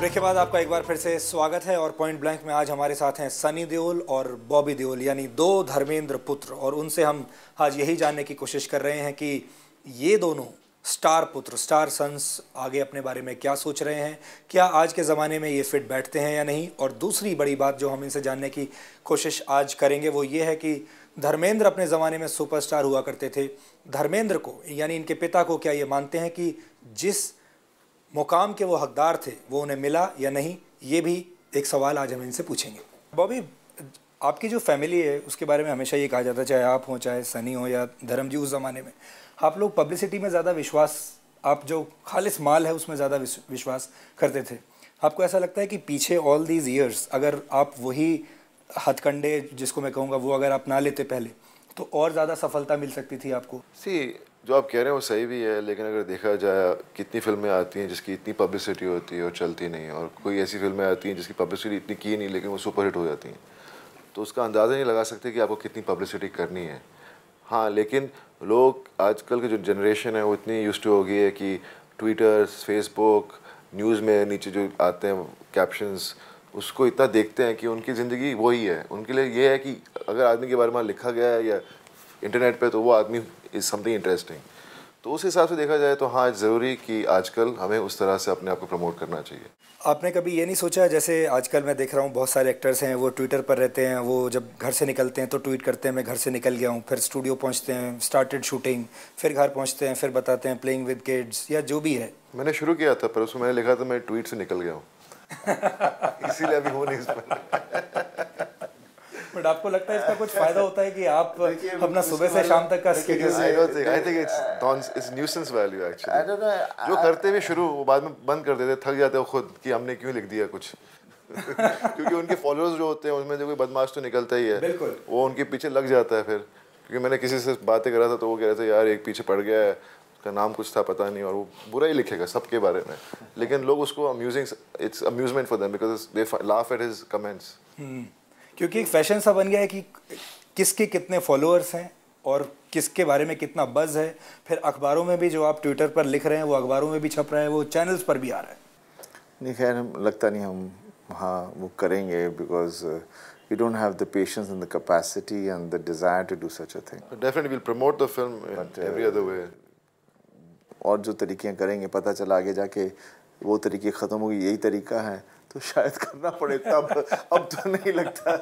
Break के बाद आपका एक बार फिर से स्वागत है और पॉइंट ब्लैंक में आज हमारे साथ हैं सनी देओल और बॉबी देओल यानी दो धर्मेंद्र पुत्र और उनसे हम आज यही जानने की कोशिश कर रहे हैं कि ये दोनों स्टार पुत्र स्टार सन्स आगे अपने बारे में क्या सोच रहे हैं क्या आज के ज़माने में ये फिट बैठते हैं या नहीं और दूसरी बड़ी बात जो हम इनसे जानने की कोशिश आज करेंगे वो ये है कि धर्मेंद्र अपने ज़माने में सुपरस्टार हुआ करते थे धर्मेंद्र को यानी इनके पिता को क्या ये मानते हैं कि जिस मुकाम के वो हकदार थे वो उन्हें मिला या नहीं ये भी एक सवाल आज हम इनसे पूछेंगे बॉबी आपकी जो फैमिली है उसके बारे में हमेशा ये कहा जाता है चाहे आप हों चाहे सनी हो या धर्म जी उस ज़माने में आप लोग पब्लिसिटी में ज़्यादा विश्वास आप जो खालिस माल है उसमें ज़्यादा विश्वास करते थे आपको ऐसा लगता है कि पीछे ऑल दीज ईयर्स अगर आप वही हथकंडे जिसको मैं कहूँगा वो अगर आप ना लेते पहले तो और ज़्यादा सफलता मिल सकती थी आपको सी जो आप कह रहे हैं वो सही भी है लेकिन अगर देखा जाए कितनी फिल्में आती हैं जिसकी इतनी पब्लिसिटी होती है और चलती नहीं है और कोई ऐसी फिल्में आती हैं जिसकी पब्लिसिटी इतनी की नहीं लेकिन वो सुपरहिट हो जाती हैं तो उसका अंदाज़ा नहीं लगा सकते कि आपको कितनी पब्लिसिटी करनी है हाँ लेकिन लोग आजकल की जो जनरेशन है वो इतनी यूज हो गई है कि ट्विटर फेसबुक न्यूज़ में नीचे जो आते हैं कैप्शंस उसको इतना देखते हैं कि उनकी ज़िंदगी वही है उनके लिए ये है कि अगर आदमी के बारे में लिखा गया है या इंटरनेट पे तो वो आदमी इज़ समथिंग इंटरेस्टिंग तो उस हिसाब से देखा जाए तो हाँ ज़रूरी कि आजकल हमें उस तरह से अपने आप को प्रमोट करना चाहिए आपने कभी ये नहीं सोचा जैसे आजकल मैं देख रहा हूँ बहुत सारे एक्टर्स हैं वो ट्विटर पर रहते हैं वो जब घर से निकलते हैं तो ट्वीट करते हैं मैं घर से निकल गया हूँ फिर स्टूडियो पहुँचते हैं स्टार्टेड शूटिंग फिर घर पहुँचते हैं फिर बताते हैं प्लेइंग विद किड्स या जो भी है मैंने शुरू किया था पर उसमें मैंने लिखा था मैं ट्वीट से निकल गया हूँ इसीलिए अभी हो नहीं बट आपको लगता है इसका कुछ फायदा होता है कि आप अपना सुबह से शाम तक का schedule I don't think I think it's dons it's nuisance value actually I don't know जो करते भी शुरू वो बाद में बंद कर देते थक जाते हो खुद कि हमने क्यों लिख दिया कुछ क्योंकि उनके फॉलोअर्स जो होते हैं उसमें जो कोई बदमाश तो निकलता ही है वो उनके पीछे लग जाता है फिर क्योंकि मैंने किसी से बातें करा था तो वो कह रहे थे यार एक पीछे पड़ गया है उसका नाम कुछ था पता नहीं और वो बुरा ही लिखेगा सबके बारे में लेकिन लोग उसको amusing it's amusement for them because they laugh at his comments क्योंकि एक फैशन सा बन गया है कि किसके कितने फॉलोअर्स हैं और किसके बारे में कितना बज़ है फिर अखबारों में भी जो आप ट्विटर पर लिख रहे हैं वो अखबारों में भी छप रहे हैं वो चैनल्स पर भी आ रहा है नहीं खैर लगता नहीं हम हाँ वो करेंगे because you don't have the patience and the capacity and the desire to do such a thing definitely will promote the film every other way और जो तरीक़े करेंगे पता चला आगे जाके वो तरीके ख़त्म होगी यही तरीका है तो शायद करना पड़े तब अब तो नहीं लगता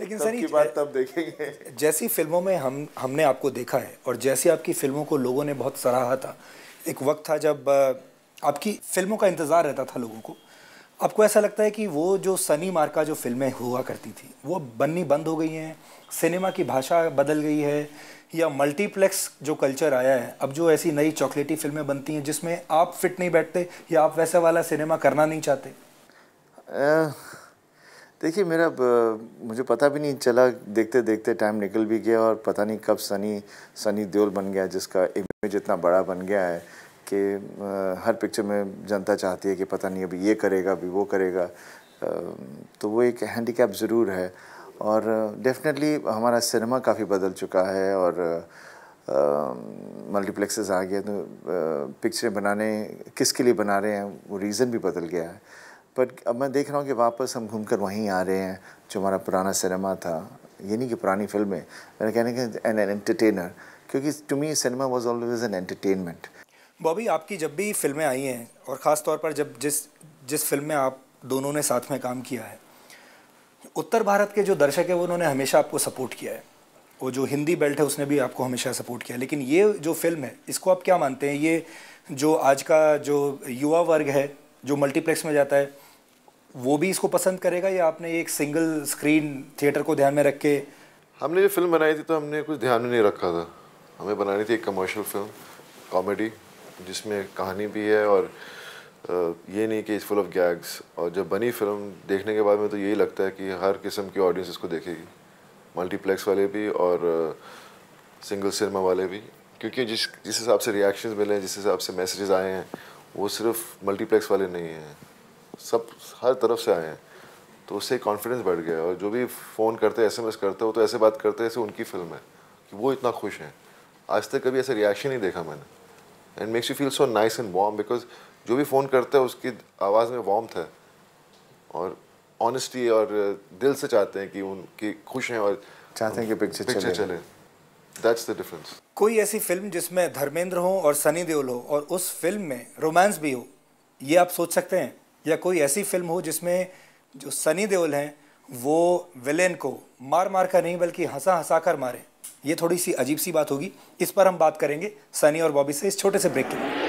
लेकिन सर बात तब देखेंगे जैसी फिल्मों में हम हमने आपको देखा है और जैसी आपकी फिल्मों को लोगों ने बहुत सराहा था एक वक्त था जब आपकी फिल्मों का इंतज़ार रहता था लोगों को आपको ऐसा लगता है कि वो जो सनी मार्का जो फिल्में हुआ करती थी वो बननी बंद हो गई हैं सिनेमा की भाषा बदल गई है या मल्टीप्लेक्स जो कल्चर आया है अब जो ऐसी नई चॉकलेटी फिल्में बनती हैं जिसमें आप फिट नहीं बैठते या आप वैसा वाला सिनेमा करना नहीं चाहते देखिए मेरा मुझे पता भी नहीं चला देखते देखते टाइम निकल भी गया और पता नहीं कब सनी सनी देओल बन गया जिसका इमेज इतना बड़ा बन गया है कि हर पिक्चर में जनता चाहती है कि पता नहीं अभी ये करेगा अभी वो करेगा तो वो एक हैंडीकैप ज़रूर है और डेफिनेटली uh, हमारा सिनेमा काफ़ी बदल चुका है और मल्टीप्लेक्सेस uh, um, आ गए तो पिक्चरें uh, बनाने किसके लिए बना रहे हैं वो रीज़न भी बदल गया है बट अब मैं देख रहा हूँ कि वापस हम घूम कर वहीं आ रहे हैं जो हमारा पुराना सिनेमा था ये नहीं कि पुरानी फिल्में मेरा कहने के एन एन एंटरटेनर क्योंकि to me cinema was always an entertainment Bobby आपकी जब भी फिल्में आई हैं और ख़ास तौर पर जब जिस जिस फिल्म में आप दोनों ने साथ में काम किया है उत्तर भारत के जो दर्शक है उन्होंने हमेशा आपको सपोर्ट किया है वो जो हिंदी बेल्ट है उसने भी आपको हमेशा सपोर्ट किया लेकिन ये जो फिल्म है इसको आप क्या मानते हैं ये जो आज का जो युवा वर्ग है जो मल्टीप्लेक्स में जाता है वो भी इसको पसंद करेगा या आपने एक सिंगल स्क्रीन थिएटर को ध्यान में रख के हमने जो फिल्म बनाई थी तो हमने कुछ ध्यान में नहीं रखा था हमें बनानी थी एक कमर्शियल फिल्म कॉमेडी जिसमें कहानी भी है और ये नहीं कि इस फुल ऑफ गैग्स और जब बनी फिल्म देखने के बाद में तो यही लगता है कि हर किस्म की ऑडियंस इसको देखेगी मल्टीप्लेक्स वाले भी और सिंगल सिनेमा वाले भी क्योंकि जिस जिस हिसाब से रिएक्शन मिले हैं जिस हिसाब से मैसेजेस आए हैं वो सिर्फ मल्टीप्लेक्स वाले नहीं हैं सब हर तरफ से आए हैं तो उससे कॉन्फिडेंस बढ़ गया और जो भी फ़ोन करते एस एम एस करते हो तो ऐसे बात करते हैं जैसे उनकी फिल्म है कि वो इतना खुश हैं आज तक कभी ऐसा रिएक्शन नहीं देखा मैंने and makes you feel so nice and warm because जो भी फ़ोन करता है उसकी आवाज़ में वॉम है और ऑनेस्टी और दिल से चाहते हैं कि उनकी खुश हैं और चाहते हैं कि पिक्चर पिक्चर चले, चले। दैट्स द डिफरेंस कोई ऐसी फिल्म जिसमें धर्मेंद्र हो और सनी देओल हो और उस फिल्म में रोमांस भी हो ये आप सोच सकते हैं या कोई ऐसी फिल्म हो जिसमें जो सनी देओल हैं वो विलेन को मार मार कर नहीं बल्कि हंसा हंसा कर मारे ये थोड़ी सी अजीब सी बात होगी इस पर हम बात करेंगे सनी और बॉबी से इस छोटे से ब्रेक के बाद